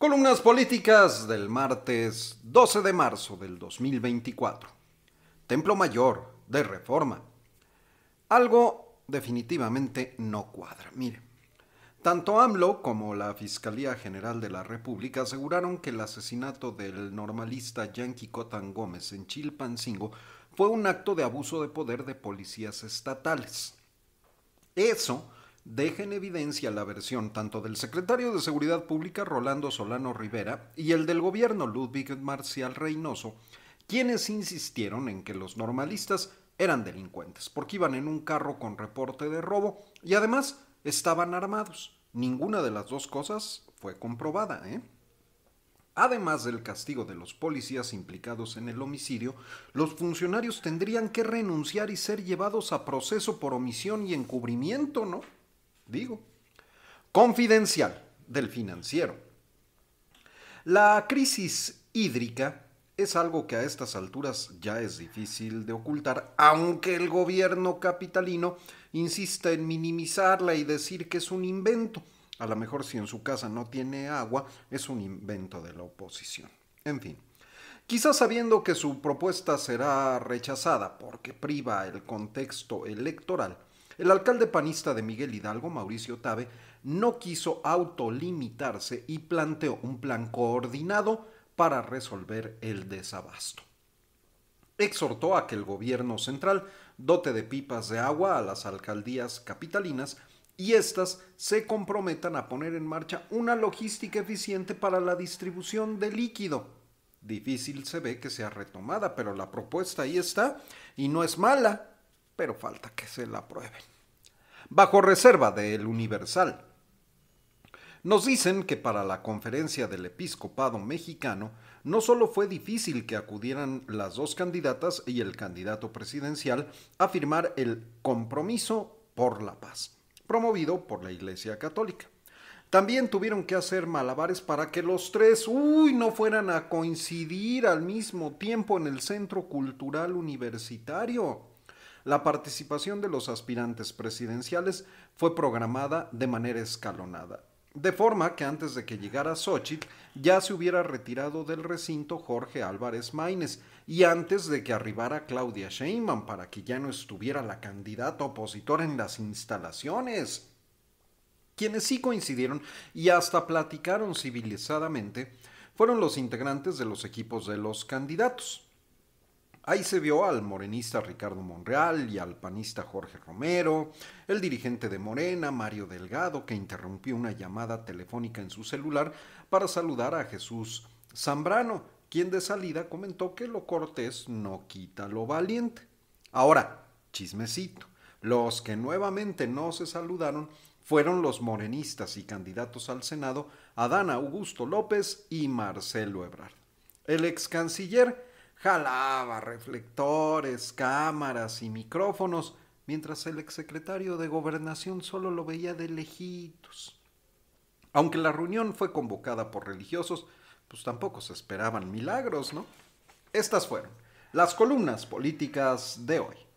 Columnas políticas del martes 12 de marzo del 2024. Templo Mayor de Reforma. Algo definitivamente no cuadra. Mire, tanto AMLO como la Fiscalía General de la República aseguraron que el asesinato del normalista Yankee Cotan Gómez en Chilpancingo fue un acto de abuso de poder de policías estatales. Eso deja en evidencia la versión tanto del secretario de Seguridad Pública Rolando Solano Rivera y el del gobierno Ludwig Marcial Reynoso, quienes insistieron en que los normalistas eran delincuentes, porque iban en un carro con reporte de robo y además estaban armados. Ninguna de las dos cosas fue comprobada, ¿eh? Además del castigo de los policías implicados en el homicidio, los funcionarios tendrían que renunciar y ser llevados a proceso por omisión y encubrimiento, ¿no? digo, confidencial del financiero. La crisis hídrica es algo que a estas alturas ya es difícil de ocultar, aunque el gobierno capitalino insista en minimizarla y decir que es un invento. A lo mejor si en su casa no tiene agua, es un invento de la oposición. En fin, quizás sabiendo que su propuesta será rechazada porque priva el contexto electoral, el alcalde panista de Miguel Hidalgo, Mauricio Tabe, no quiso autolimitarse y planteó un plan coordinado para resolver el desabasto. Exhortó a que el gobierno central dote de pipas de agua a las alcaldías capitalinas y éstas se comprometan a poner en marcha una logística eficiente para la distribución de líquido. Difícil se ve que sea retomada, pero la propuesta ahí está y no es mala pero falta que se la aprueben. Bajo reserva del Universal. Nos dicen que para la conferencia del episcopado mexicano no solo fue difícil que acudieran las dos candidatas y el candidato presidencial a firmar el compromiso por la paz, promovido por la Iglesia Católica. También tuvieron que hacer malabares para que los tres, uy, no fueran a coincidir al mismo tiempo en el Centro Cultural Universitario la participación de los aspirantes presidenciales fue programada de manera escalonada. De forma que antes de que llegara Xochitl ya se hubiera retirado del recinto Jorge Álvarez Maínez y antes de que arribara Claudia Sheinbaum para que ya no estuviera la candidata opositora en las instalaciones. Quienes sí coincidieron y hasta platicaron civilizadamente fueron los integrantes de los equipos de los candidatos. Ahí se vio al morenista Ricardo Monreal y al panista Jorge Romero, el dirigente de Morena, Mario Delgado, que interrumpió una llamada telefónica en su celular para saludar a Jesús Zambrano, quien de salida comentó que lo cortés no quita lo valiente. Ahora, chismecito, los que nuevamente no se saludaron fueron los morenistas y candidatos al Senado Adán Augusto López y Marcelo Ebrard. El ex canciller jalaba reflectores, cámaras y micrófonos, mientras el exsecretario de Gobernación solo lo veía de lejitos. Aunque la reunión fue convocada por religiosos, pues tampoco se esperaban milagros, ¿no? Estas fueron las columnas políticas de hoy.